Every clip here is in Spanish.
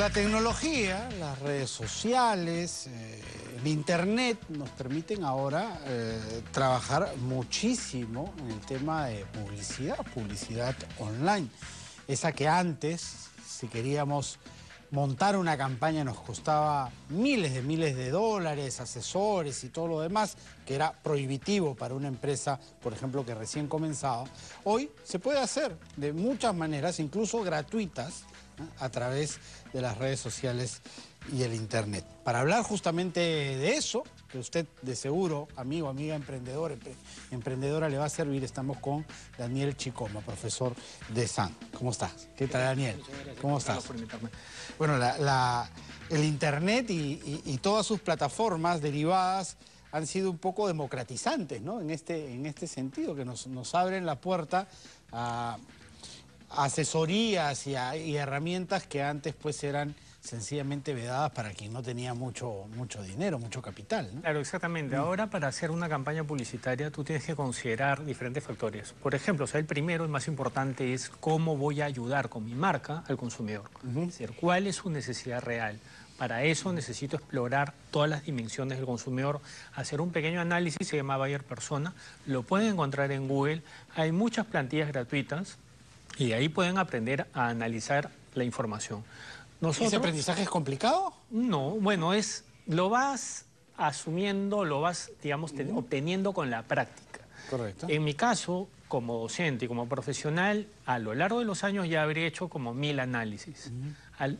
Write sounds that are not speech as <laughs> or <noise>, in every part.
La tecnología, las redes sociales, eh, el Internet nos permiten ahora eh, trabajar muchísimo en el tema de publicidad, publicidad online. Esa que antes, si queríamos montar una campaña, nos costaba miles de miles de dólares, asesores y todo lo demás, que era prohibitivo para una empresa, por ejemplo, que recién comenzaba. Hoy se puede hacer de muchas maneras, incluso gratuitas a través de las redes sociales y el Internet. Para hablar justamente de eso, que usted de seguro, amigo, amiga, emprendedor, emprendedora, le va a servir, estamos con Daniel Chicoma, profesor de SAN. ¿Cómo estás? ¿Qué tal, Daniel? ¿Cómo estás? Bueno, el Internet y, todas sus plataformas derivadas han sido un poco democratizantes, ¿no? En este, en este sentido, que nos, nos abren la puerta a asesorías y, herramientas que antes pues eran sencillamente vedadas para quien no tenía mucho, mucho dinero, mucho capital. Claro, exactamente. Mm. Ahora para hacer una campaña publicitaria tú tienes que considerar diferentes factores. Por ejemplo, sea, el primero, el más importante es cómo voy a ayudar con mi marca al consumidor. Es decir, cuál es su necesidad real. Para eso necesito explorar todas las dimensiones del consumidor, hacer un pequeño análisis, se llama Bayer Persona, lo pueden encontrar en Google, hay muchas plantillas gratuitas, y ahí pueden aprender a analizar la información. ¿Ese aprendizaje es complicado? No, bueno, es lo vas asumiendo, lo vas, digamos, obteniendo con la práctica. Correcto. En mi caso, como docente y como profesional, a lo largo de los años ya habré hecho como mil análisis.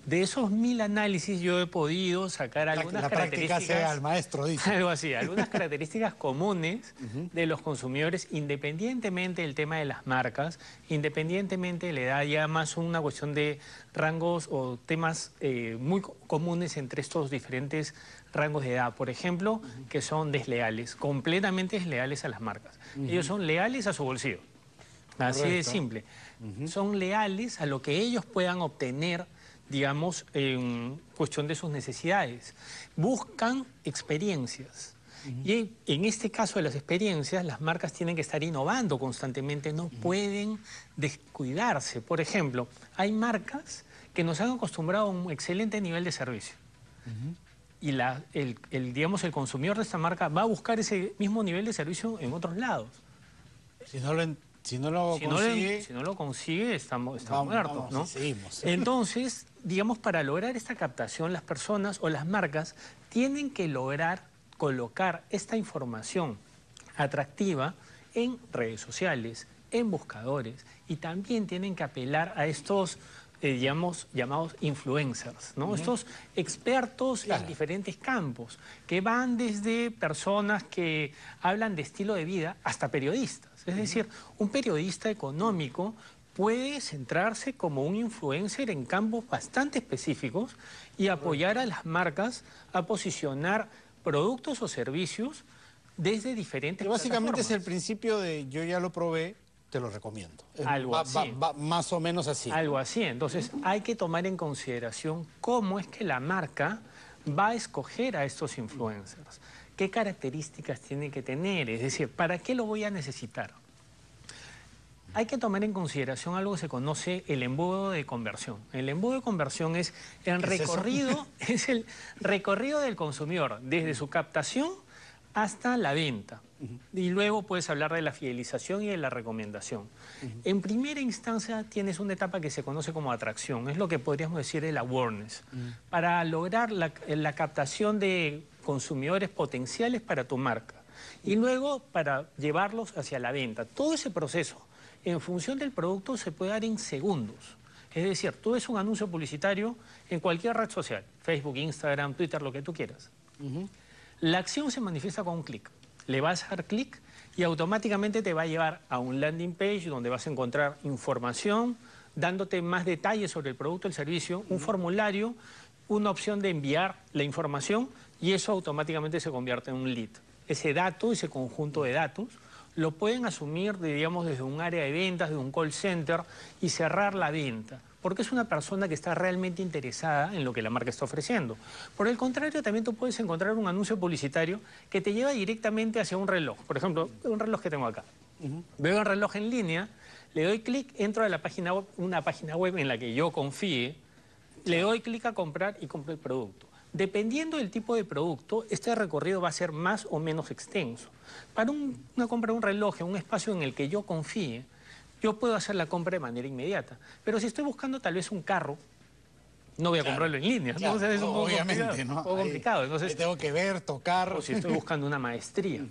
de esos mil análisis yo he podido sacar algunas características... al maestro, dice. <laughs> Algo así, algunas <laughs> características comunes de los consumidores, independientemente del tema de las marcas, independientemente de la edad, ya más una cuestión de rangos o temas eh, muy comunes entre estos diferentes rangos de edad, por ejemplo, que son desleales, completamente desleales a las marcas. Ellos son leales a su bolsillo. Así de simple. Son leales a lo que ellos puedan obtener, digamos, en cuestión de sus necesidades. Buscan experiencias. Y en, este caso de las experiencias, las marcas tienen que estar innovando constantemente, no pueden descuidarse. Por ejemplo, hay marcas que nos han acostumbrado a un excelente nivel de servicio. Y la, el, digamos, el consumidor de esta marca va a buscar ese mismo nivel de servicio en otros lados. Si no lo, si no lo consigue... estamos, estamos muertos, ¿no? Entonces, digamos, para lograr esta captación, las personas o las marcas tienen que lograr colocar esta información atractiva en redes sociales, en buscadores, y también tienen que apelar a estos digamos, eh, llamados influencers, ¿no? Estos expertos en diferentes campos, que van desde personas que hablan de estilo de vida hasta periodistas. Es decir, un periodista económico puede centrarse como un influencer en campos bastante específicos y apoyar a las marcas a posicionar productos o servicios desde diferentes. básicamente es el principio de yo ya lo probé, te lo recomiendo. Algo así. más o menos así. Algo así. Entonces, hay que tomar en consideración cómo es que la marca va a escoger a estos influencers. ¿Qué características tiene que tener? Es decir, ¿para qué lo voy a necesitar? Hay que tomar en consideración algo que se conoce el embudo de conversión. El embudo de conversión es el recorrido, <laughs> es el recorrido del consumidor desde su captación hasta la venta. Y luego puedes hablar de la fidelización y de la recomendación. En primera instancia tienes una etapa que se conoce como atracción, es lo que podríamos decir el awareness, para lograr la, captación de consumidores potenciales para tu marca. Y luego para llevarlos hacia la venta. Todo ese proceso, en función del producto, se puede dar en segundos. Es decir, tú es un anuncio publicitario en cualquier red social, Facebook, Instagram, Twitter, lo que tú quieras. La acción se manifiesta con un clic. Le vas a dar clic y automáticamente te va a llevar a un landing page donde vas a encontrar información, dándote más detalles sobre el producto, el servicio, un formulario, una opción de enviar la información y eso automáticamente se convierte en un lead. Ese dato, ese conjunto de datos, lo pueden asumir, digamos, desde un área de ventas, de un call center y cerrar la venta porque es una persona que está realmente interesada en lo que la marca está ofreciendo. Por el contrario, también tú puedes encontrar un anuncio publicitario que te lleva directamente hacia un reloj. Por ejemplo, un reloj que tengo acá. Veo un reloj en línea, le doy clic, entro a la página una página web en la que yo confíe, le doy clic a comprar y compro el producto. Dependiendo del tipo de producto, este recorrido va a ser más o menos extenso. Para una compra de un reloj en un espacio en el que yo confíe, yo puedo hacer la compra de manera inmediata. Pero si estoy buscando tal vez un carro, no voy a comprarlo en línea. Claro, ¿no? es un poco complicado, Entonces, tengo que ver, tocar. O si estoy buscando una maestría.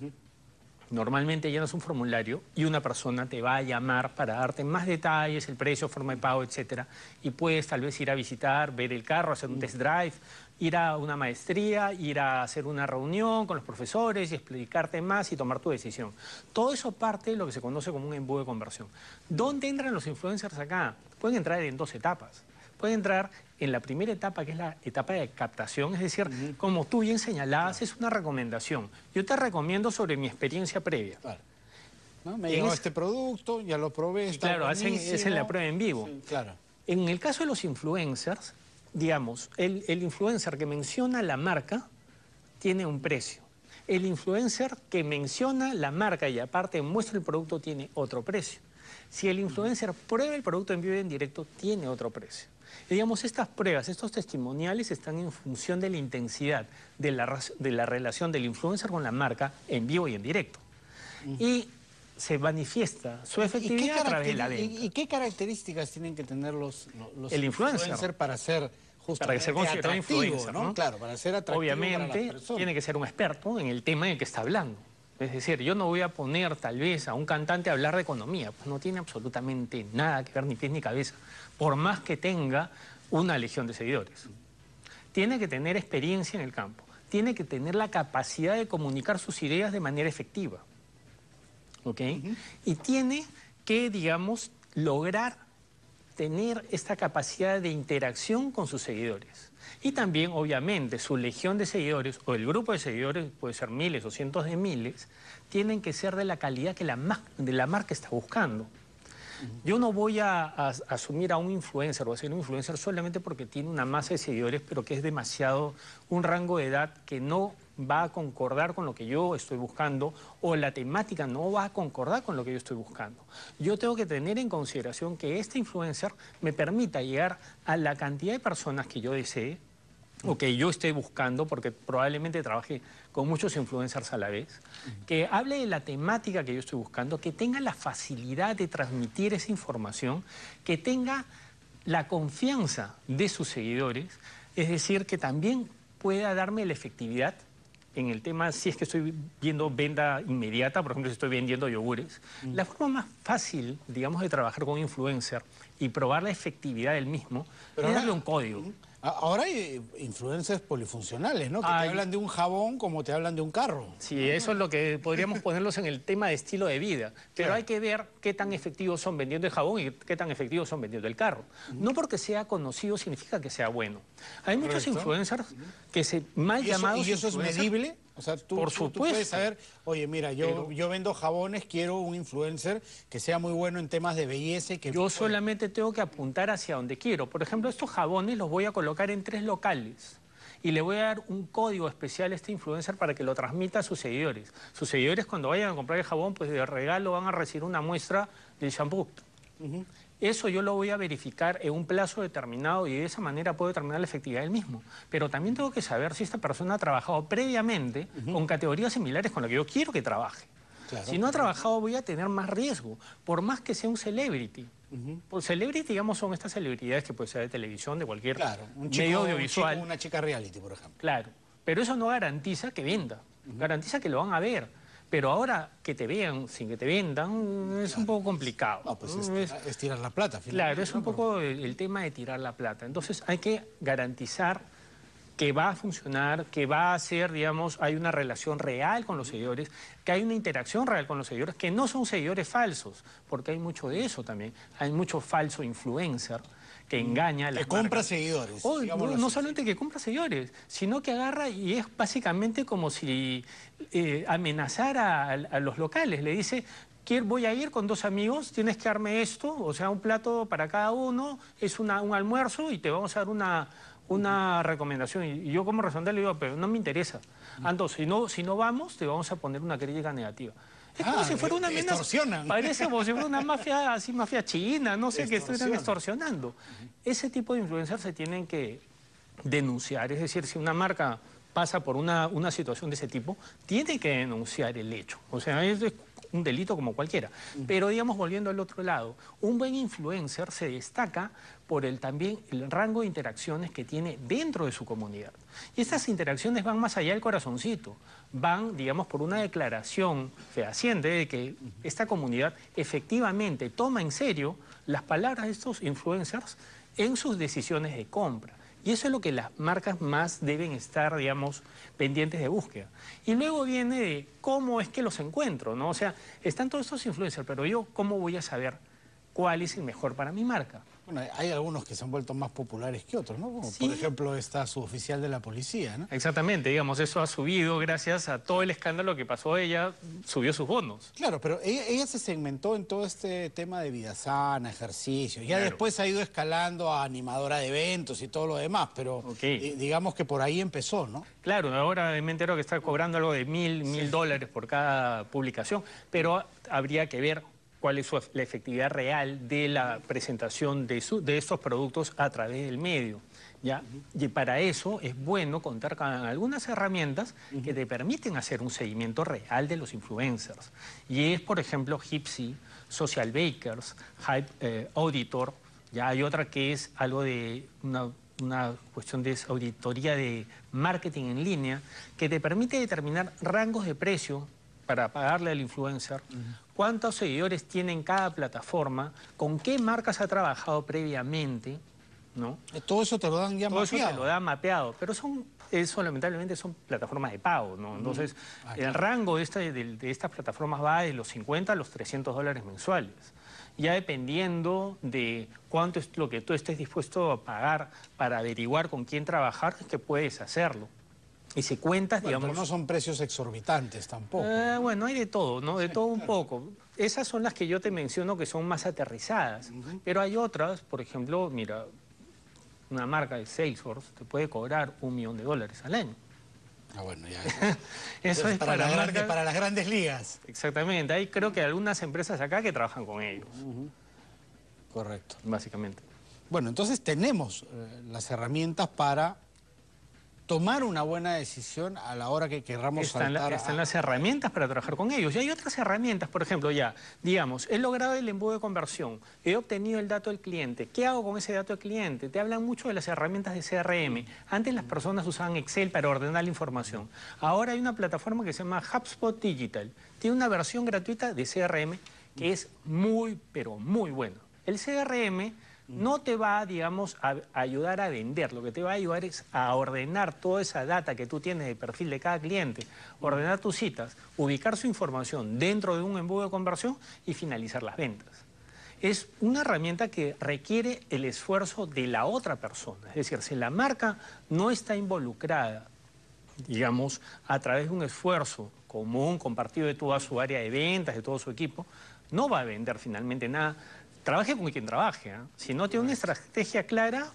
Normalmente llenas un formulario y una persona te va a llamar para darte más detalles, el precio, forma de pago, etc. Y puedes tal vez ir a visitar, ver el carro, hacer un test drive, ir a una maestría, ir a hacer una reunión con los profesores y explicarte más y tomar tu decisión. Todo eso parte de lo que se conoce como un embudo de conversión. ¿Dónde entran los influencers acá? Pueden entrar en dos etapas. Pueden entrar en la primera etapa, que es la etapa de captación, es decir, como tú bien señalabas, es una recomendación. Yo te recomiendo sobre mi experiencia previa. Claro. ¿No? Me este producto, ya lo probé, está Claro, es en la prueba en vivo. claro. En el caso de los influencers, digamos, el, influencer que menciona la marca tiene un precio. El influencer que menciona la marca y aparte muestra el producto tiene otro precio. Si el influencer prueba el producto en vivo y en directo, tiene otro precio. digamos, estas pruebas, estos testimoniales están en función de la intensidad de la, de la relación del influencer con la marca en vivo y en directo. Y se manifiesta su efectividad a través de la ley. ¿Y qué características tienen que tener los, los para ser para que para Obviamente, tiene que ser un experto en el tema en el que está hablando. Es decir, yo no voy a poner tal vez a un cantante a hablar de economía, pues no tiene absolutamente nada que ver ni pies ni cabeza, por más que tenga una legión de seguidores. Tiene que tener experiencia en el campo, tiene que tener la capacidad de comunicar sus ideas de manera efectiva. Y tiene que, digamos, lograr tener esta capacidad de interacción con sus seguidores. Y también, obviamente, su legión de seguidores o el grupo de seguidores, puede ser miles o cientos de miles, tienen que ser de la calidad que la, de la marca está buscando. Yo no voy a, a, asumir a un influencer o a ser un influencer solamente porque tiene una masa de seguidores, pero que es demasiado, un rango de edad que no va a concordar con lo que yo estoy buscando o la temática no va a concordar con lo que yo estoy buscando. Yo tengo que tener en consideración que este influencer me permita llegar a la cantidad de personas que yo desee o que yo esté buscando, porque probablemente trabaje con muchos influencers a la vez, que hable de la temática que yo estoy buscando, que tenga la facilidad de transmitir esa información, que tenga la confianza de sus seguidores, es decir, que también pueda darme la efectividad en el tema, si es que estoy viendo venta inmediata, por ejemplo, si estoy vendiendo yogures, mm. la forma más fácil, digamos, de trabajar con influencer y probar la efectividad del mismo es darle un código. Mm. Ahora hay eh, influencers polifuncionales, ¿no? Que te hablan de un jabón como te hablan de un carro. Sí, eso es lo que podríamos ponerlos en el tema de estilo de vida. Pero hay que ver qué tan efectivos son vendiendo el jabón y qué tan efectivos son vendiendo el carro. No porque sea conocido significa que sea bueno. Hay muchos influencers que se mal llamados... ¿Y eso es medible? O sea, tú, puedes saber, oye, mira, yo, yo vendo jabones, quiero un influencer que sea muy bueno en temas de belleza y que... Yo solamente tengo que apuntar hacia donde quiero. Por ejemplo, estos jabones los voy a colocar en tres locales y le voy a dar un código especial a este influencer para que lo transmita a sus seguidores. Sus seguidores cuando vayan a comprar el jabón, pues de regalo van a recibir una muestra del shampoo. Eso yo lo voy a verificar en un plazo determinado y de esa manera puedo determinar la efectividad del mismo. Pero también tengo que saber si esta persona ha trabajado previamente con categorías similares con las que yo quiero que trabaje. Si no ha trabajado voy a tener más riesgo, por más que sea un celebrity. Pues celebrity, digamos, son estas celebridades que puede ser de televisión, de cualquier medio audiovisual. Un una chica reality, por ejemplo. Claro, pero eso no garantiza que venda, garantiza que lo van a ver pero ahora que te vean sin que te vendan es un poco complicado. No, pues, este, es, tirar la plata. claro, es un poco el, el tema de tirar la plata. Entonces hay que garantizar que va a funcionar, que va a ser, digamos, hay una relación real con los seguidores, que hay una interacción real con los seguidores, que no son seguidores falsos, porque hay mucho de eso también. Hay mucho falso influencer que mm. engaña a gente. Que compra seguidores. no, solamente que compra seguidores, sino que agarra y es básicamente como si eh, amenazara a, los locales. Le dice, voy a ir con dos amigos, tienes que darme esto, o sea, un plato para cada uno, es un almuerzo y te vamos a dar una, una recomendación. Y yo como responder le digo, pero no me interesa. Ando, si no, si no vamos, te vamos a poner una crítica negativa. Es como si ah, fuera una Parece como si fuera una mafia, así mafia china, no sé, que estuvieran extorsionando. Ese tipo de influencers se tienen que denunciar. Es decir, si una marca pasa por una, situación de ese tipo, tiene que denunciar el hecho. O sea, es un delito como cualquiera. Pero digamos, volviendo al otro lado, un buen influencer se destaca por el también el rango de interacciones que tiene dentro de su comunidad. Y estas interacciones van más allá del corazoncito, van, digamos, por una declaración fehaciente de que esta comunidad efectivamente toma en serio las palabras de estos influencers en sus decisiones de compra. Y eso es lo que las marcas más deben estar, digamos, pendientes de búsqueda. Y luego viene de cómo es que los encuentro, ¿no? O sea, están todos estos influencers, pero yo, ¿cómo voy a saber cuál es el mejor para mi marca? Bueno, hay algunos que se han vuelto más populares que otros, ¿no? Como por ejemplo está su oficial de la policía, ¿no? Exactamente, digamos, eso ha subido gracias a todo el escándalo que pasó ella, subió sus bonos. Claro, pero ella, se segmentó en todo este tema de vida sana, ejercicio, ya después ha ido escalando a animadora de eventos y todo lo demás, pero eh, digamos que por ahí empezó, ¿no? Claro, ahora me entero que está cobrando algo de mil, mil dólares por cada publicación, pero habría que ver cuál es la efectividad real de la presentación de, estos productos a través del medio. ¿ya? Y para eso es bueno contar con algunas herramientas que te permiten hacer un seguimiento real de los influencers. Y es, por ejemplo, Hipsi, Social Bakers, Hype eh, Auditor, ya hay otra que es algo de una, una cuestión de auditoría de marketing en línea, que te permite determinar rangos de precio para pagarle al influencer, cuántos seguidores tiene cada plataforma, con qué marcas ha trabajado previamente, ¿no? Eh, todo eso te lo dan ya Todo Eso te lo dan mapeado, pero son, eso lamentablemente son plataformas de pago, ¿no? Entonces, ah, el rango este de, de, estas plataformas va de los 50 a los 300 dólares mensuales. Ya dependiendo de cuánto es lo que tú estés dispuesto a pagar para averiguar con quién trabajar, es que puedes hacerlo. Y si cuentas, digamos... Pero no son precios exorbitantes tampoco. Eh, bueno, hay de todo, ¿no? De todo un poco. Esas son las que yo te menciono que son más aterrizadas. Pero hay otras, por ejemplo, mira, una marca de Salesforce te puede cobrar un millón de dólares al año. Ah, bueno, ya. <laughs> Eso, es para, las grandes ligas. Exactamente. Hay creo que algunas empresas acá que trabajan con ellos. Correcto. Básicamente. Bueno, entonces tenemos eh, las herramientas para tomar una buena decisión a la hora que querramos están saltar Están las herramientas para trabajar con ellos. Y hay otras herramientas, por ejemplo, ya, digamos, he logrado el embudo de conversión, he obtenido el dato del cliente. ¿Qué hago con ese dato del cliente? Te hablan mucho de las herramientas de CRM. Antes las personas usaban Excel para ordenar la información. Ahora hay una plataforma que se llama HubSpot Digital. Tiene una versión gratuita de CRM que es muy, pero muy buena. El CRM no te va, digamos, a ayudar a vender. Lo que te va a ayudar es a ordenar toda esa data que tú tienes de perfil de cada cliente, ordenar tus citas, ubicar su información dentro de un embudo de conversión y finalizar las ventas. Es una herramienta que requiere el esfuerzo de la otra persona. Es decir, si la marca no está involucrada, digamos, a través de un esfuerzo común, compartido de toda su área de ventas, de todo su equipo, no va a vender finalmente nada trabaje con quien trabaje. ¿ah? Si no tiene una estrategia clara,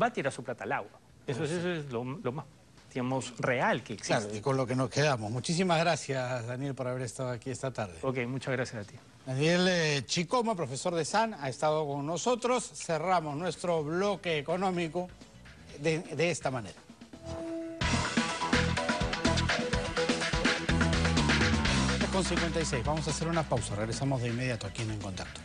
va a tirar su plata al agua. Eso, es lo, más, digamos, real que existe. Claro, y con lo que nos quedamos. Muchísimas gracias, Daniel, por haber estado aquí esta tarde. Ok, muchas gracias a ti. Daniel eh, Chicoma, profesor de SAN, ha estado con nosotros. Cerramos nuestro bloque económico de, de esta manera. Con 56, vamos a hacer una pausa. Regresamos de inmediato aquí en En Contacto.